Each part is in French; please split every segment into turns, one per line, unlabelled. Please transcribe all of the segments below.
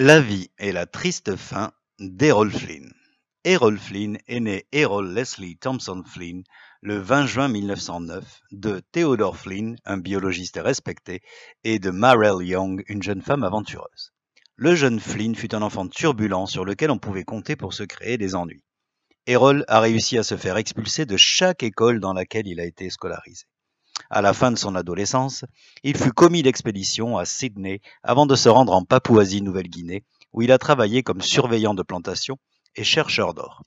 La vie et la triste fin d'Errol Flynn. Errol Flynn est né Errol Leslie Thompson Flynn le 20 juin 1909 de Theodore Flynn, un biologiste respecté, et de Marel Young, une jeune femme aventureuse. Le jeune Flynn fut un enfant turbulent sur lequel on pouvait compter pour se créer des ennuis. Errol a réussi à se faire expulser de chaque école dans laquelle il a été scolarisé. À la fin de son adolescence, il fut commis d'expédition à Sydney avant de se rendre en Papouasie-Nouvelle-Guinée, où il a travaillé comme surveillant de plantation et chercheur d'or.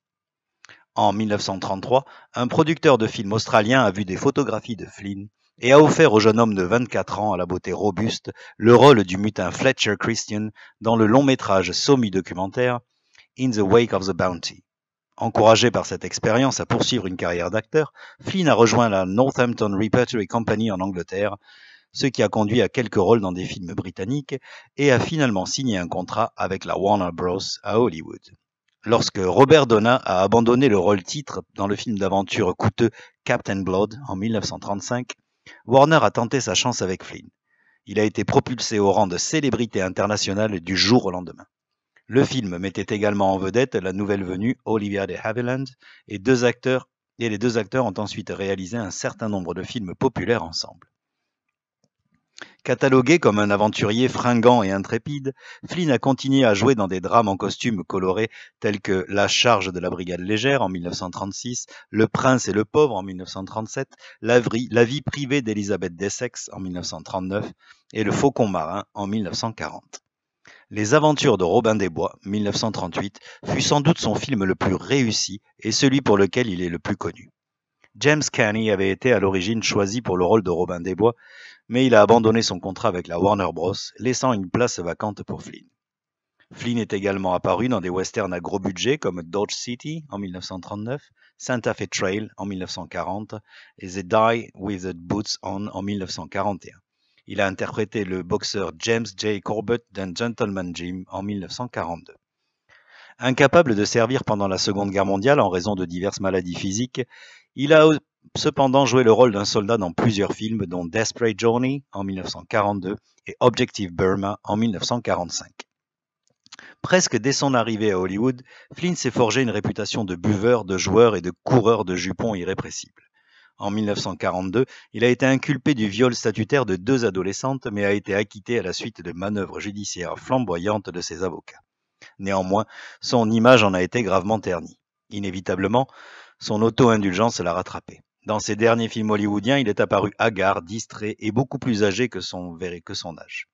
En 1933, un producteur de films australien a vu des photographies de Flynn et a offert au jeune homme de 24 ans à la beauté robuste le rôle du mutin Fletcher Christian dans le long métrage semi-documentaire In the Wake of the Bounty. Encouragé par cette expérience à poursuivre une carrière d'acteur, Flynn a rejoint la Northampton Repertory Company en Angleterre, ce qui a conduit à quelques rôles dans des films britanniques et a finalement signé un contrat avec la Warner Bros. à Hollywood. Lorsque Robert Donna a abandonné le rôle titre dans le film d'aventure coûteux Captain Blood en 1935, Warner a tenté sa chance avec Flynn. Il a été propulsé au rang de célébrité internationale du jour au lendemain. Le film mettait également en vedette la nouvelle venue Olivia de Havilland et deux acteurs et les deux acteurs ont ensuite réalisé un certain nombre de films populaires ensemble. Catalogué comme un aventurier fringant et intrépide, Flynn a continué à jouer dans des drames en costumes colorés tels que La charge de la brigade légère en 1936, Le prince et le pauvre en 1937, La, vie privée d'Elisabeth d'Essex en 1939 et Le faucon marin en 1940. Les Aventures de Robin des Bois, 1938, fut sans doute son film le plus réussi et celui pour lequel il est le plus connu. James Caney avait été à l'origine choisi pour le rôle de Robin des Bois, mais il a abandonné son contrat avec la Warner Bros, laissant une place vacante pour Flynn. Flynn est également apparu dans des westerns à gros budget comme Dodge City en 1939, Santa Fe Trail en 1940 et The Die with the Boots On en 1941. Il a interprété le boxeur James J. Corbett dans Gentleman Jim en 1942. Incapable de servir pendant la Seconde Guerre mondiale en raison de diverses maladies physiques, il a cependant joué le rôle d'un soldat dans plusieurs films dont Desperate Journey en 1942 et Objective Burma en 1945. Presque dès son arrivée à Hollywood, Flynn s'est forgé une réputation de buveur, de joueur et de coureur de jupons irrépressible en 1942, il a été inculpé du viol statutaire de deux adolescentes, mais a été acquitté à la suite de manœuvres judiciaires flamboyantes de ses avocats. Néanmoins, son image en a été gravement ternie. Inévitablement, son auto-indulgence l'a rattrapé. Dans ses derniers films hollywoodiens, il est apparu hagard, distrait et beaucoup plus âgé que son, que son âge.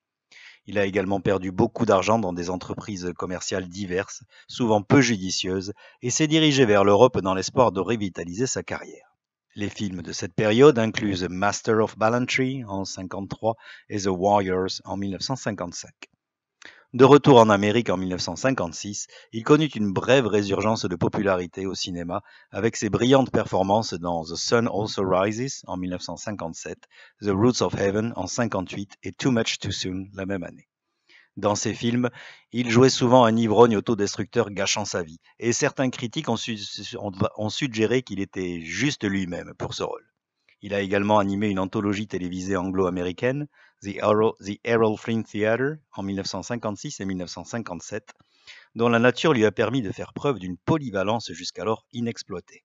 Il a également perdu beaucoup d'argent dans des entreprises commerciales diverses, souvent peu judicieuses, et s'est dirigé vers l'Europe dans l'espoir de revitaliser sa carrière. Les films de cette période incluent The Master of Ballantry en 1953 et The Warriors en 1955. De retour en Amérique en 1956, il connut une brève résurgence de popularité au cinéma avec ses brillantes performances dans The Sun Also Rises en 1957, The Roots of Heaven en 1958 et Too Much Too Soon la même année. Dans ses films, il jouait souvent un ivrogne autodestructeur gâchant sa vie, et certains critiques ont, suggéré qu'il était juste lui-même pour ce rôle. Il a également animé une anthologie télévisée anglo-américaine, The, The Errol, Flynn Theatre, en 1956 et 1957, dont la nature lui a permis de faire preuve d'une polyvalence jusqu'alors inexploitée.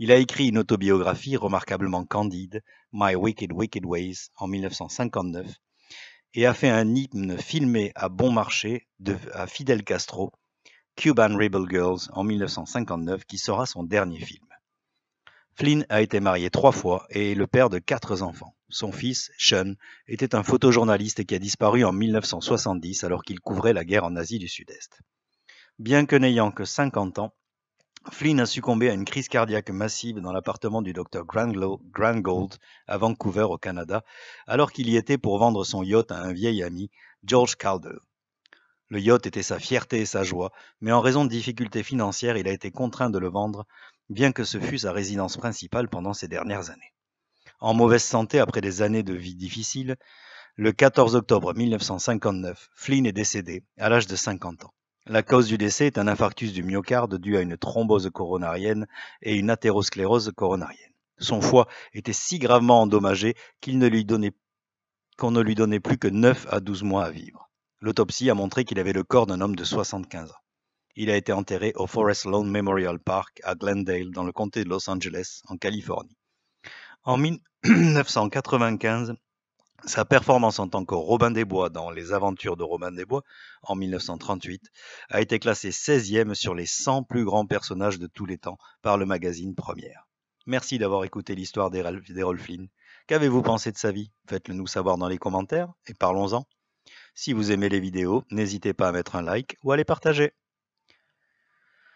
Il a écrit une autobiographie remarquablement candide, My Wicked Wicked Ways, en 1959, et a fait un hymne filmé à bon marché à Fidel Castro, Cuban Rebel Girls, en 1959, qui sera son dernier film. Flynn a été marié trois fois et est le père de quatre enfants. Son fils, Sean, était un photojournaliste et qui a disparu en 1970 alors qu'il couvrait la guerre en Asie du Sud-Est. Bien que n'ayant que 50 ans, Flynn a succombé à une crise cardiaque massive dans l'appartement du docteur Gold à Vancouver, au Canada, alors qu'il y était pour vendre son yacht à un vieil ami, George Calder. Le yacht était sa fierté et sa joie, mais en raison de difficultés financières, il a été contraint de le vendre, bien que ce fût sa résidence principale pendant ces dernières années. En mauvaise santé après des années de vie difficile, le 14 octobre 1959, Flynn est décédé à l'âge de 50 ans. La cause du décès est un infarctus du myocarde dû à une thrombose coronarienne et une athérosclérose coronarienne. Son foie était si gravement endommagé qu'il ne lui qu'on ne lui donnait plus que 9 à 12 mois à vivre. L'autopsie a montré qu'il avait le corps d'un homme de 75 ans. Il a été enterré au Forest Lawn Memorial Park à Glendale, dans le comté de Los Angeles, en Californie. En 1995, Sa performance en tant que Robin des Bois dans Les Aventures de Robin des Bois en 1938 a été classée 16e sur les 100 plus grands personnages de tous les temps par le magazine Première. Merci d'avoir écouté l'histoire des Flynn. Qu'avez-vous pensé de sa vie Faites-le nous savoir dans les commentaires et parlons-en. Si vous aimez les vidéos, n'hésitez pas à mettre un like ou à les partager.